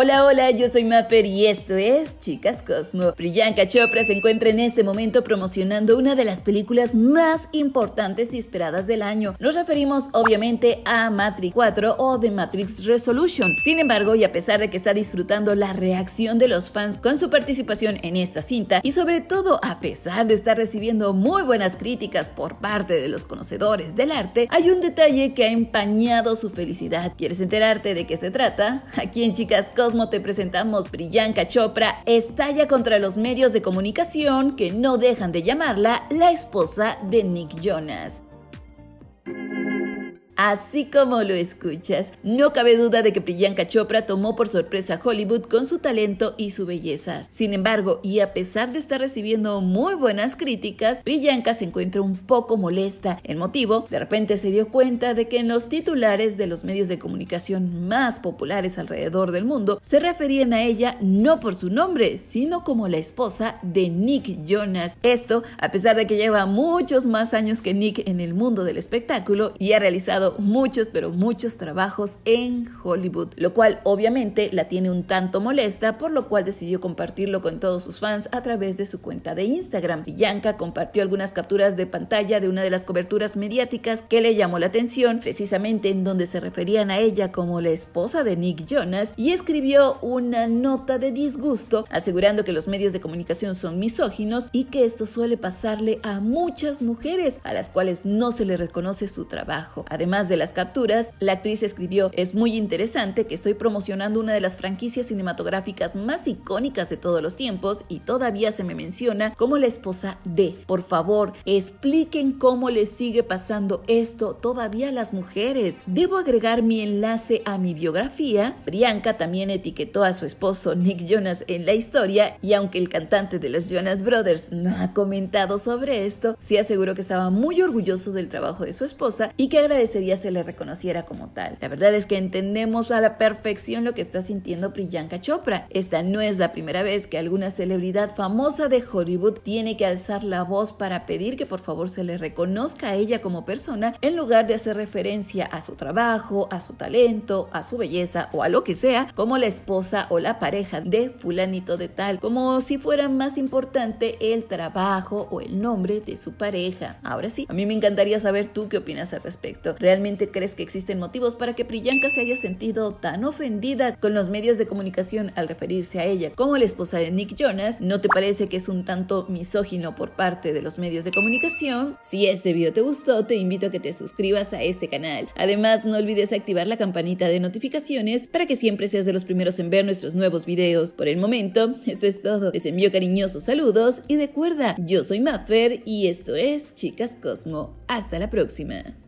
Hola, hola, yo soy Mapper y esto es Chicas Cosmo. Priyanka Chopra se encuentra en este momento promocionando una de las películas más importantes y esperadas del año. Nos referimos obviamente a Matrix 4 o The Matrix Resolution. Sin embargo, y a pesar de que está disfrutando la reacción de los fans con su participación en esta cinta y sobre todo a pesar de estar recibiendo muy buenas críticas por parte de los conocedores del arte, hay un detalle que ha empañado su felicidad. ¿Quieres enterarte de qué se trata? Aquí en Chicas Cosmo te presentamos Priyanka Chopra estalla contra los medios de comunicación que no dejan de llamarla la esposa de Nick Jonas. Así como lo escuchas, no cabe duda de que Priyanka Chopra tomó por sorpresa a Hollywood con su talento y su belleza. Sin embargo, y a pesar de estar recibiendo muy buenas críticas, Priyanka se encuentra un poco molesta. El motivo, de repente se dio cuenta de que en los titulares de los medios de comunicación más populares alrededor del mundo se referían a ella no por su nombre, sino como la esposa de Nick Jonas. Esto, a pesar de que lleva muchos más años que Nick en el mundo del espectáculo y ha realizado muchos, pero muchos trabajos en Hollywood, lo cual obviamente la tiene un tanto molesta, por lo cual decidió compartirlo con todos sus fans a través de su cuenta de Instagram. Bianca compartió algunas capturas de pantalla de una de las coberturas mediáticas que le llamó la atención, precisamente en donde se referían a ella como la esposa de Nick Jonas, y escribió una nota de disgusto asegurando que los medios de comunicación son misóginos y que esto suele pasarle a muchas mujeres a las cuales no se le reconoce su trabajo. Además, de las capturas, la actriz escribió, es muy interesante que estoy promocionando una de las franquicias cinematográficas más icónicas de todos los tiempos y todavía se me menciona como la esposa de. Por favor, expliquen cómo le sigue pasando esto todavía a las mujeres. Debo agregar mi enlace a mi biografía. Brianka también etiquetó a su esposo Nick Jonas en la historia y aunque el cantante de los Jonas Brothers no ha comentado sobre esto, sí aseguró que estaba muy orgulloso del trabajo de su esposa y que agradecería se le reconociera como tal. La verdad es que entendemos a la perfección lo que está sintiendo Priyanka Chopra. Esta no es la primera vez que alguna celebridad famosa de Hollywood tiene que alzar la voz para pedir que por favor se le reconozca a ella como persona en lugar de hacer referencia a su trabajo, a su talento, a su belleza o a lo que sea como la esposa o la pareja de fulanito de tal, como si fuera más importante el trabajo o el nombre de su pareja. Ahora sí, a mí me encantaría saber tú qué opinas al respecto. ¿Realmente ¿Realmente crees que existen motivos para que Priyanka se haya sentido tan ofendida con los medios de comunicación al referirse a ella como la esposa de Nick Jonas? ¿No te parece que es un tanto misógino por parte de los medios de comunicación? Si este video te gustó, te invito a que te suscribas a este canal. Además, no olvides activar la campanita de notificaciones para que siempre seas de los primeros en ver nuestros nuevos videos. Por el momento, eso es todo. Les envío cariñosos saludos y recuerda, yo soy Maffer y esto es Chicas Cosmo. Hasta la próxima.